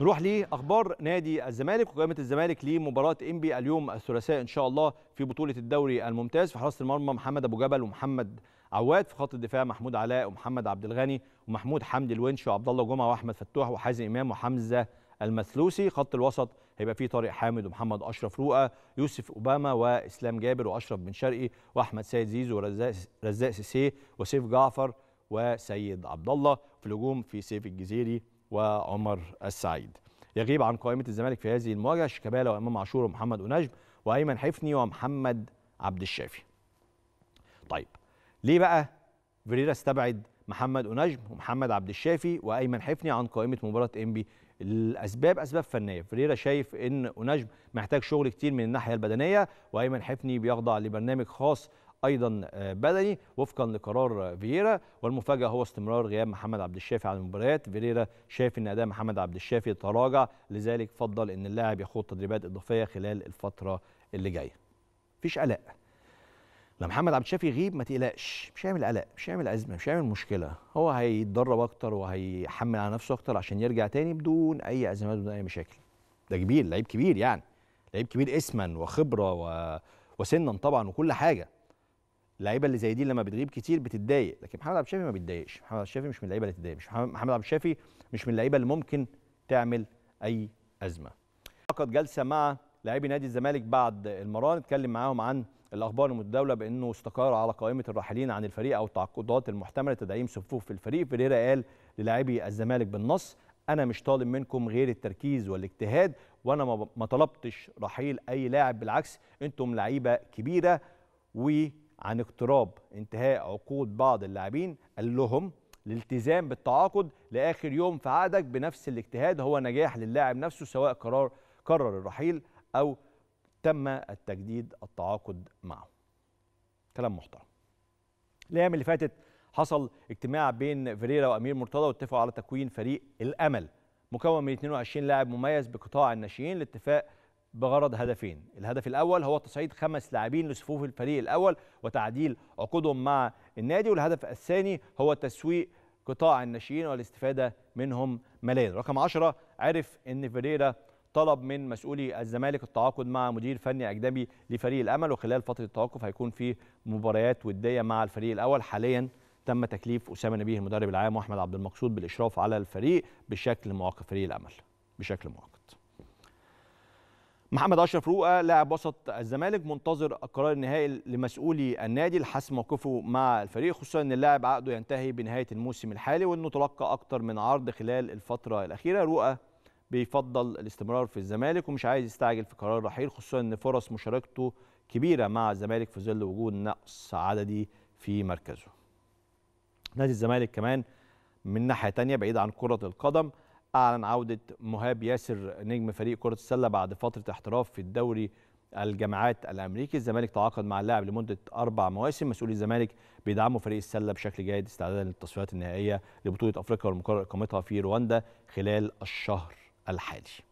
نروح لاخبار نادي الزمالك وقائمه الزمالك لمباراه انبي اليوم الثلاثاء ان شاء الله في بطوله الدوري الممتاز في حراسه المرمى محمد ابو جبل ومحمد عواد في خط الدفاع محمود علاء ومحمد عبد الغني ومحمود حمدي الونش وعبد الله جمعه واحمد فتوح وحازم امام وحمزه المثلوسي خط الوسط هيبقى فيه طارق حامد ومحمد اشرف روقه يوسف اوباما واسلام جابر واشرف بن شرقي واحمد سيد زيزو ورزاق رزاق سيسيه وسيف جعفر وسيد عبد الله في الهجوم في سيف الجزيري وعمر السعيد يغيب عن قائمة الزمالك في هذه المواجهة شيكابالا وإمام عاشور ومحمد ونجم وأيمن حفني ومحمد عبد الشافي طيب ليه بقى فيريرا استبعد محمد ونجم ومحمد عبد الشافي وأيمن حفني عن قائمة مباراة إنبي الاسباب اسباب فنيه فريرا شايف ان ونجم محتاج شغل كتير من الناحيه البدنيه وايمن حفني بيخضع لبرنامج خاص ايضا آه، بدني وفقا لقرار فييرا والمفاجاه هو استمرار غياب محمد عبد الشافي عن المباريات فييرا شاف ان اداء محمد عبد الشافي تراجع لذلك فضل ان اللاعب يخوض تدريبات اضافيه خلال الفتره اللي جايه مفيش قلق لما محمد عبد الشافي يغيب ما تقلقش مش هيعمل قلق مش هيعمل ازمه مش هيعمل مشكله هو هيتدرب اكتر وهيحمل على نفسه اكتر عشان يرجع تاني بدون اي ازمات بدون اي مشاكل ده كبير لعيب كبير يعني لعيب كبير اسما وخبره و... وسنا طبعا وكل حاجه اللعيبه اللي زي دي لما بتغيب كتير بتتضايق لكن محمد عبد الشافي ما بيتضايقش محمد عبد الشافي مش من اللعيبه اللي تتضايق مش محمد عبد الشافي مش من اللعيبه اللي ممكن تعمل اي ازمه فقط جلسه مع لاعبي نادي الزمالك بعد المران اتكلم معاهم عن الاخبار المتداوله بانه استقر على قائمه الراحلين عن الفريق او التعاقدات المحتمله تدعيم صفوف في الفريق فيريرا قال للاعبي الزمالك بالنص انا مش طالب منكم غير التركيز والاجتهاد وانا ما طلبتش رحيل اي لاعب بالعكس انتم لعيبه كبيره و عن اقتراب انتهاء عقود بعض اللاعبين قال لهم الالتزام بالتعاقد لاخر يوم في عقدك بنفس الاجتهاد هو نجاح للاعب نفسه سواء قرار قرر الرحيل او تم التجديد التعاقد معه. كلام محترم. الايام اللي فاتت حصل اجتماع بين فيريرا وامير مرتضى واتفقوا على تكوين فريق الامل مكون من 22 لاعب مميز بقطاع الناشئين الاتفاق بغرض هدفين الهدف الأول هو تصعيد خمس لاعبين لصفوف الفريق الأول وتعديل عقودهم مع النادي والهدف الثاني هو تسويق قطاع الناشئين والاستفادة منهم ماليا رقم 10 عرف أن فيريرا طلب من مسؤولي الزمالك التعاقد مع مدير فني اجنبي لفريق الامل وخلال فتره التوقف هيكون في مباريات وديه مع الفريق الاول حاليا تم تكليف اسامه نبيه المدرب العام واحمد عبد المقصود بالاشراف على الفريق بشكل مؤقت فريق الامل بشكل مؤقت محمد اشرف روقه لاعب وسط الزمالك منتظر القرار النهائي لمسؤولي النادي لحسم موقفه مع الفريق خصوصا ان اللاعب عقده ينتهي بنهايه الموسم الحالي وانه تلقى اكثر من عرض خلال الفتره الاخيره روقه بيفضل الاستمرار في الزمالك ومش عايز يستعجل في قرار الرحيل خصوصا ان فرص مشاركته كبيره مع الزمالك في ظل وجود نقص عددي في مركزه نادي الزمالك كمان من ناحيه تانية بعيد عن كره القدم أعلن عودة مهاب ياسر نجم فريق كرة السلة بعد فترة احتراف في الدوري الجامعات الامريكي الزمالك تعاقد مع اللاعب لمده اربع مواسم مسؤولي الزمالك بيدعموا فريق السله بشكل جيد استعدادا للتصفيات النهائيه لبطوله افريقيا والمقرر اقامتها في رواندا خلال الشهر الحالي